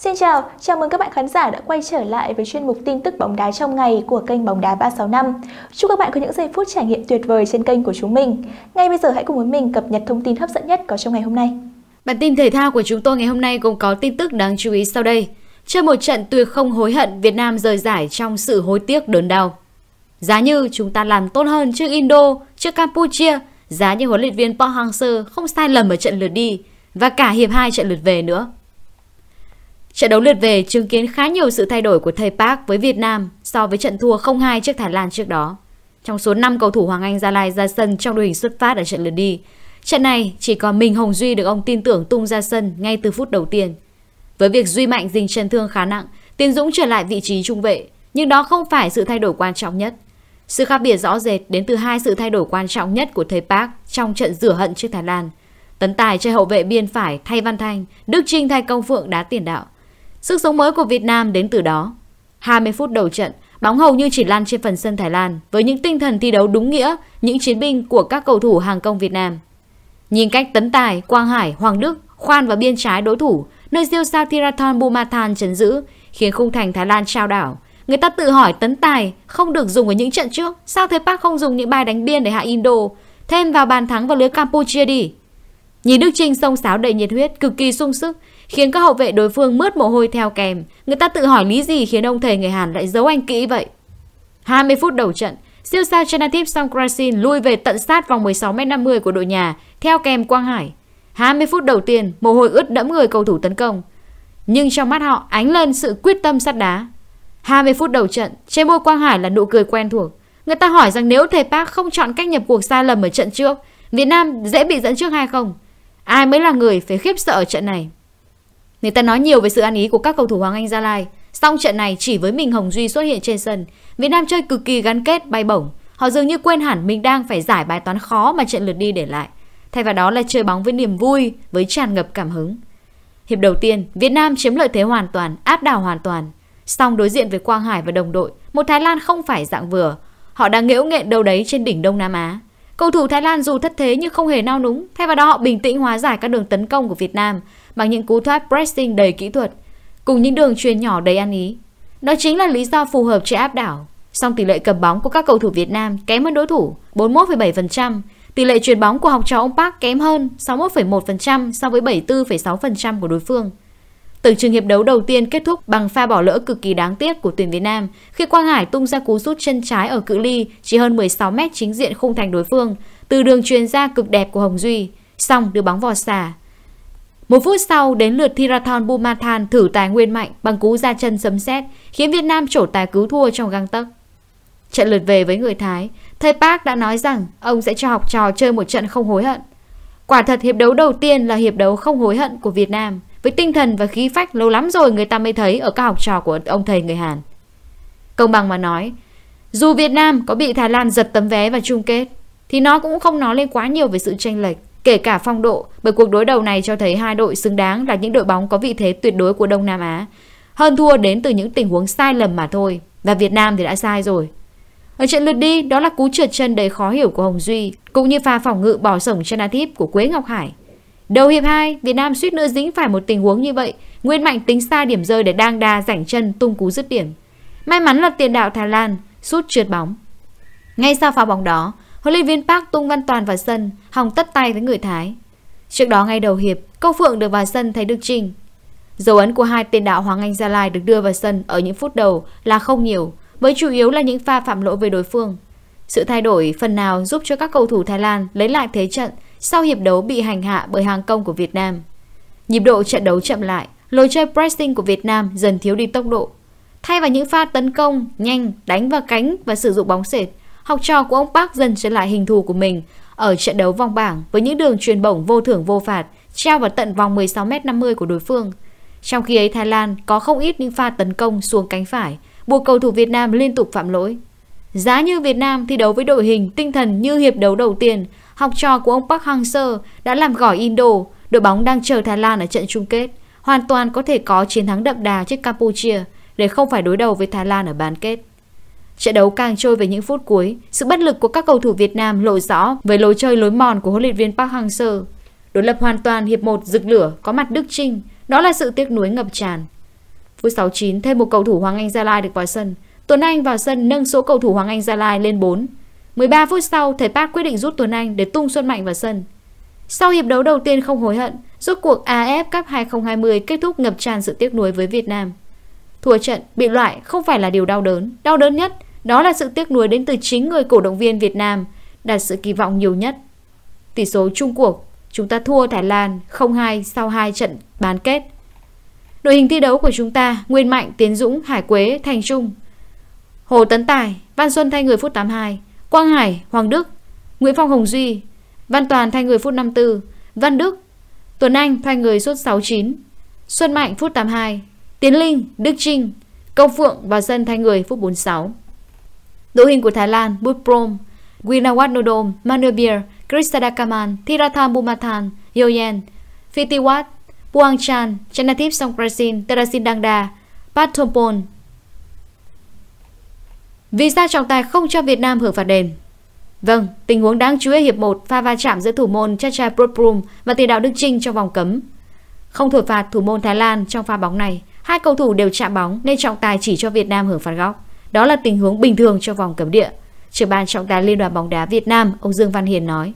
Xin chào, chào mừng các bạn khán giả đã quay trở lại với chuyên mục tin tức bóng đá trong ngày của kênh Bóng đá 365. Chúc các bạn có những giây phút trải nghiệm tuyệt vời trên kênh của chúng mình. Ngay bây giờ hãy cùng với mình cập nhật thông tin hấp dẫn nhất có trong ngày hôm nay. Bản tin thể thao của chúng tôi ngày hôm nay cũng có tin tức đáng chú ý sau đây. Chơi một trận tuyệt không hối hận, Việt Nam rời giải trong sự hối tiếc đớn đau. Giá như chúng ta làm tốt hơn trước Indo, trước Campuchia, giá như huấn luyện viên Park Hang-seo không sai lầm ở trận lượt đi và cả hiệp hai trận lượt về nữa. Trận đấu lượt về chứng kiến khá nhiều sự thay đổi của thầy Park với Việt Nam so với trận thua 0-2 trước Thái Lan trước đó. Trong số 5 cầu thủ Hoàng Anh Gia Lai ra sân trong đội hình xuất phát ở trận lượt đi, trận này chỉ còn mình Hồng Duy được ông tin tưởng tung ra sân ngay từ phút đầu tiên. Với việc Duy Mạnh dình chấn thương khá nặng, Tiến Dũng trở lại vị trí trung vệ, nhưng đó không phải sự thay đổi quan trọng nhất. Sự khác biệt rõ rệt đến từ hai sự thay đổi quan trọng nhất của thầy Park trong trận rửa hận trước Thái Lan. Tấn Tài chơi hậu vệ biên phải thay Văn Thanh, Đức Trinh thay Công Phượng đá tiền đạo. Sức sống mới của Việt Nam đến từ đó. 20 phút đầu trận, bóng hầu như chỉ lan trên phần sân Thái Lan với những tinh thần thi đấu đúng nghĩa, những chiến binh của các cầu thủ hàng công Việt Nam. Nhìn cách Tấn Tài, Quang Hải, Hoàng Đức khoan vào biên trái đối thủ, nơi siêu sao Tirathon Bumathan chấn giữ, khiến khung thành Thái Lan trao đảo. Người ta tự hỏi Tấn Tài không được dùng ở những trận trước, sao thấy Park không dùng những bài đánh biên để hạ Indo, thêm vào bàn thắng vào lưới Campuchia đi. Nhìn Đức Trinh sông sáo đầy nhiệt huyết, cực kỳ sung sức, khiến các hậu vệ đối phương mướt mồ hôi theo kèm. Người ta tự hỏi lý gì khiến ông thầy người Hàn lại giấu anh kỹ vậy. 20 phút đầu trận, siêu sao Chanathip Songkrasin lui về tận sát vòng 16m50 của đội nhà, theo kèm Quang Hải. 20 phút đầu tiên, mồ hôi ướt đẫm người cầu thủ tấn công. Nhưng trong mắt họ ánh lên sự quyết tâm sắt đá. 20 phút đầu trận, trên môi Quang Hải là nụ cười quen thuộc. Người ta hỏi rằng nếu thầy Park không chọn cách nhập cuộc sai lầm ở trận trước, Việt Nam dễ bị dẫn trước hay không? Ai mới là người phải khiếp sợ ở trận này? Người ta nói nhiều về sự ăn ý của các cầu thủ Hoàng Anh Gia Lai. Song trận này chỉ với mình Hồng Duy xuất hiện trên sân, Việt Nam chơi cực kỳ gắn kết bay bổng. Họ dường như quên hẳn mình đang phải giải bài toán khó mà trận lượt đi để lại. Thay vào đó là chơi bóng với niềm vui, với tràn ngập cảm hứng. Hiệp đầu tiên, Việt Nam chiếm lợi thế hoàn toàn, áp đảo hoàn toàn. Song đối diện với Quang Hải và đồng đội, một Thái Lan không phải dạng vừa. Họ đang nghễu nghẹn đâu đấy trên đỉnh Đông Nam Á. Cầu thủ Thái Lan dù thất thế nhưng không hề nao núng, thay vào đó họ bình tĩnh hóa giải các đường tấn công của Việt Nam bằng những cú thoát pressing đầy kỹ thuật, cùng những đường truyền nhỏ đầy ăn ý. Đó chính là lý do phù hợp cho áp đảo. Song tỷ lệ cầm bóng của các cầu thủ Việt Nam kém hơn đối thủ 41,7%, tỷ lệ chuyền bóng của học trò ông Park kém hơn 61,1% so với 74,6% của đối phương. Từng trường hiệp đấu đầu tiên kết thúc bằng pha bỏ lỡ cực kỳ đáng tiếc của tuyển Việt Nam khi Quang Hải tung ra cú sút chân trái ở cự ly chỉ hơn 16 mét chính diện khung thành đối phương, từ đường truyền ra cực đẹp của Hồng Duy, xong đưa bóng vào xà. Một phút sau đến lượt Thirathon Bumathan thử tài nguyên mạnh bằng cú ra chân sấm sét khiến Việt Nam trổ tài cứu thua trong găng tấc. Trận lượt về với người Thái, thầy Park đã nói rằng ông sẽ cho học trò chơi một trận không hối hận. Quả thật hiệp đấu đầu tiên là hiệp đấu không hối hận của Việt Nam. Với tinh thần và khí phách lâu lắm rồi người ta mới thấy ở các học trò của ông thầy người Hàn. Công bằng mà nói, dù Việt Nam có bị Thái Lan giật tấm vé vào chung kết, thì nó cũng không nói lên quá nhiều về sự tranh lệch, kể cả phong độ, bởi cuộc đối đầu này cho thấy hai đội xứng đáng là những đội bóng có vị thế tuyệt đối của Đông Nam Á. Hơn thua đến từ những tình huống sai lầm mà thôi, và Việt Nam thì đã sai rồi. Ở trận lượt đi, đó là cú trượt chân đầy khó hiểu của Hồng Duy, cũng như pha phòng ngự bỏ sổng chân Atip của Quế Ngọc Hải. Đầu hiệp 2, Việt Nam suýt nữa dính phải một tình huống như vậy. Nguyên Mạnh tính xa điểm rơi để đang đa rảnh chân tung cú dứt điểm. May mắn là tiền đạo Thái Lan sút trượt bóng. Ngay sau pha bóng đó, huấn luyện viên Park tung Văn Toàn vào sân, hòng tất tay với người Thái. Trước đó ngay đầu hiệp, Câu Phượng được vào sân thấy Đức Trinh. Dấu ấn của hai tiền đạo Hoàng Anh Gia Lai được đưa vào sân ở những phút đầu là không nhiều, với chủ yếu là những pha phạm lỗi về đối phương. Sự thay đổi phần nào giúp cho các cầu thủ Thái Lan lấy lại thế trận sau hiệp đấu bị hành hạ bởi hàng công của Việt Nam. Nhịp độ trận đấu chậm lại, lối chơi pressing của Việt Nam dần thiếu đi tốc độ. Thay vào những pha tấn công nhanh, đánh vào cánh và sử dụng bóng sệt, học trò của ông Park dần trở lại hình thù của mình ở trận đấu vòng bảng với những đường truyền bổng vô thưởng vô phạt treo vào tận vòng 16m50 của đối phương. Trong khi ấy Thái Lan có không ít những pha tấn công xuống cánh phải, buộc cầu thủ Việt Nam liên tục phạm lỗi. Giá như Việt Nam thi đấu với đội hình tinh thần như hiệp đấu đầu tiên, học trò của ông Park Hang-seo đã làm gỏi Indo, đội bóng đang chờ Thái Lan ở trận chung kết, hoàn toàn có thể có chiến thắng đậm đà trước Campuchia để không phải đối đầu với Thái Lan ở bán kết. Trận đấu càng trôi về những phút cuối, sự bất lực của các cầu thủ Việt Nam lộ rõ với lối chơi lối mòn của huấn luyện viên Park Hang-seo. Đối lập hoàn toàn hiệp 1 rực lửa có mặt Đức Trinh, đó là sự tiếc nuối ngập tràn. Phút 69 thêm một cầu thủ Hoàng Anh Gia Lai được vào sân, Tuấn Anh vào sân nâng số cầu thủ Hoàng Anh Gia Lai lên 4. 13 phút sau, thầy Park quyết định rút Tuấn Anh để tung Xuân Mạnh vào sân. Sau hiệp đấu đầu tiên không hối hận, rốt cuộc AF Cup 2020 kết thúc ngập tràn sự tiếc nuối với Việt Nam. Thua trận, bị loại không phải là điều đau đớn. Đau đớn nhất, đó là sự tiếc nuối đến từ chính người cổ động viên Việt Nam, đặt sự kỳ vọng nhiều nhất. Tỷ số chung cuộc, chúng ta thua Thái Lan 0-2 sau 2 trận bán kết. Đội hình thi đấu của chúng ta, Nguyên Mạnh, Tiến Dũng, Hải Quế, Thành Trung Hồ Tấn Tài, Văn Xuân thay người phút 82, Quang Hải, Hoàng Đức, Nguyễn Phong Hồng Duy, Văn Toàn thay người phút 54, Văn Đức, Tuấn Anh thay người suốt 69, Xuân Mạnh phút 82, Tiến Linh, Đức Trinh, Công Phượng và Dân thay người phút 46. Đội hình của Thái Lan, Butprom, Winawat Nodom, Manubir, Kristada Kaman, Thiratham Bumathan, Yoyen, Fitiwat, Puang Chan, Chanathip Songkrasin, Terasin Dangda, Pathompon, vì sao trọng tài không cho Việt Nam hưởng phạt đền? Vâng, tình huống đáng chú ý hiệp 1 pha va chạm giữa thủ môn Chacha Proprum và tiền đạo Đức Trinh trong vòng cấm. Không thổi phạt thủ môn Thái Lan trong pha bóng này, hai cầu thủ đều chạm bóng nên trọng tài chỉ cho Việt Nam hưởng phạt góc. Đó là tình huống bình thường cho vòng cấm địa. Trưởng ban trọng tài Liên đoàn bóng đá Việt Nam, ông Dương Văn Hiền nói.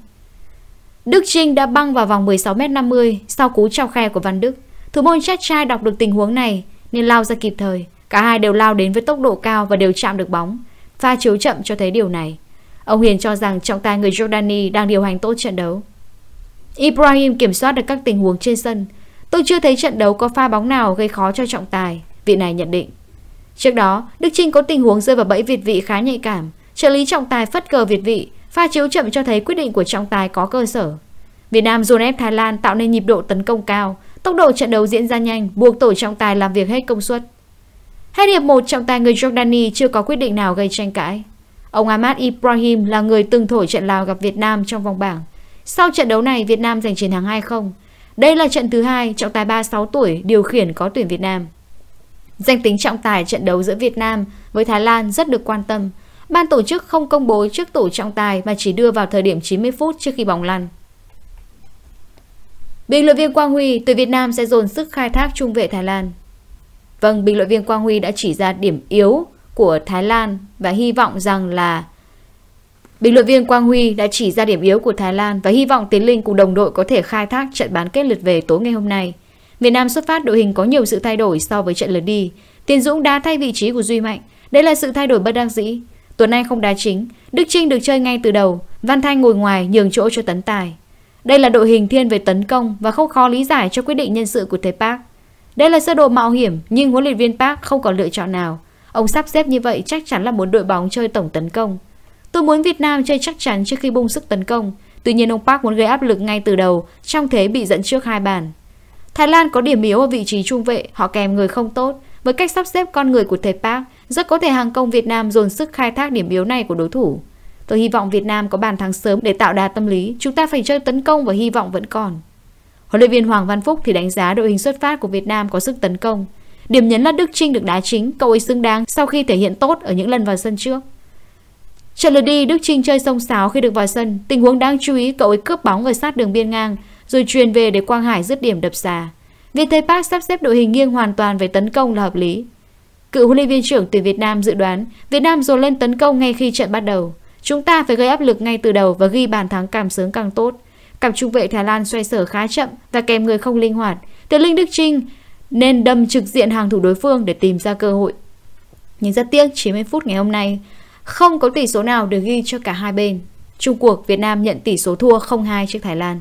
Đức Trinh đã băng vào vòng 16m50 sau cú trao khe của Văn Đức. Thủ môn Chacha đọc được tình huống này nên lao ra kịp thời. Cả hai đều lao đến với tốc độ cao và đều chạm được bóng. Pha chiếu chậm cho thấy điều này. Ông Hiền cho rằng trọng tài người Jordani đang điều hành tốt trận đấu. Ibrahim kiểm soát được các tình huống trên sân. Tôi chưa thấy trận đấu có pha bóng nào gây khó cho trọng tài, vị này nhận định. Trước đó, Đức Trinh có tình huống rơi vào bẫy Việt vị khá nhạy cảm. Trợ lý trọng tài phất cờ Việt vị, pha chiếu chậm cho thấy quyết định của trọng tài có cơ sở. Việt Nam dồn ép Thái Lan tạo nên nhịp độ tấn công cao, tốc độ trận đấu diễn ra nhanh, buộc tổ trọng tài làm việc hết công suất. Hai hiệp một trọng tài người Jordani chưa có quyết định nào gây tranh cãi. Ông Ahmad Ibrahim là người từng thổi trận Lào gặp Việt Nam trong vòng bảng. Sau trận đấu này, Việt Nam giành chiến thắng 2-0. Đây là trận thứ hai trọng tài 36 tuổi điều khiển có tuyển Việt Nam. Danh tính trọng tài trận đấu giữa Việt Nam với Thái Lan rất được quan tâm. Ban tổ chức không công bố trước tổ trọng tài mà chỉ đưa vào thời điểm 90 phút trước khi bóng lăn. Bình luận viên Quang Huy tuyển Việt Nam sẽ dồn sức khai thác trung vệ Thái Lan. Vâng, bình luận viên Quang Huy đã chỉ ra điểm yếu của Thái Lan và hy vọng rằng là Bình luận viên Quang Huy đã chỉ ra điểm yếu của Thái Lan và hy vọng Tiến Linh cùng đồng đội có thể khai thác trận bán kết lượt về tối ngày hôm nay. Việt Nam xuất phát đội hình có nhiều sự thay đổi so với trận lượt đi. Tiến Dũng đã thay vị trí của Duy Mạnh. Đây là sự thay đổi bất đắc dĩ. tuần Anh không đá chính. Đức Trinh được chơi ngay từ đầu. Văn Thanh ngồi ngoài nhường chỗ cho Tấn Tài. Đây là đội hình thiên về tấn công và không khó lý giải cho quyết định nhân sự của Thế Park. Đây là sơ đồ mạo hiểm, nhưng huấn luyện viên Park không có lựa chọn nào. Ông sắp xếp như vậy chắc chắn là muốn đội bóng chơi tổng tấn công. Tôi muốn Việt Nam chơi chắc chắn trước khi bung sức tấn công. Tuy nhiên ông Park muốn gây áp lực ngay từ đầu, trong thế bị dẫn trước hai bàn. Thái Lan có điểm yếu ở vị trí trung vệ, họ kèm người không tốt. Với cách sắp xếp con người của thầy Park, rất có thể hàng công Việt Nam dồn sức khai thác điểm yếu này của đối thủ. Tôi hy vọng Việt Nam có bàn thắng sớm để tạo đà tâm lý. Chúng ta phải chơi tấn công và hy vọng vẫn còn. Huấn luyện viên Hoàng Văn Phúc thì đánh giá đội hình xuất phát của Việt Nam có sức tấn công. Điểm nhấn là Đức Trinh được đá chính, cậu ấy xứng đáng sau khi thể hiện tốt ở những lần vào sân trước. Trận lượt đi, Đức Trinh chơi sông sáo khi được vào sân. Tình huống đáng chú ý, cậu ấy cướp bóng ở sát đường biên ngang, rồi truyền về để Quang Hải dứt điểm đập xà. Việt Tây Park sắp xếp đội hình nghiêng hoàn toàn về tấn công là hợp lý. Cựu huấn luyện viên trưởng tuyển Việt Nam dự đoán Việt Nam dồn lên tấn công ngay khi trận bắt đầu. Chúng ta phải gây áp lực ngay từ đầu và ghi bàn thắng càng sớm càng tốt. Cặp trung vệ Thái Lan xoay sở khá chậm và kèm người không linh hoạt. Từ Linh Đức Trinh nên đâm trực diện hàng thủ đối phương để tìm ra cơ hội. Nhưng rất tiếc 90 phút ngày hôm nay không có tỷ số nào được ghi cho cả hai bên. Trung cuộc Việt Nam nhận tỷ số thua 0-2 trước Thái Lan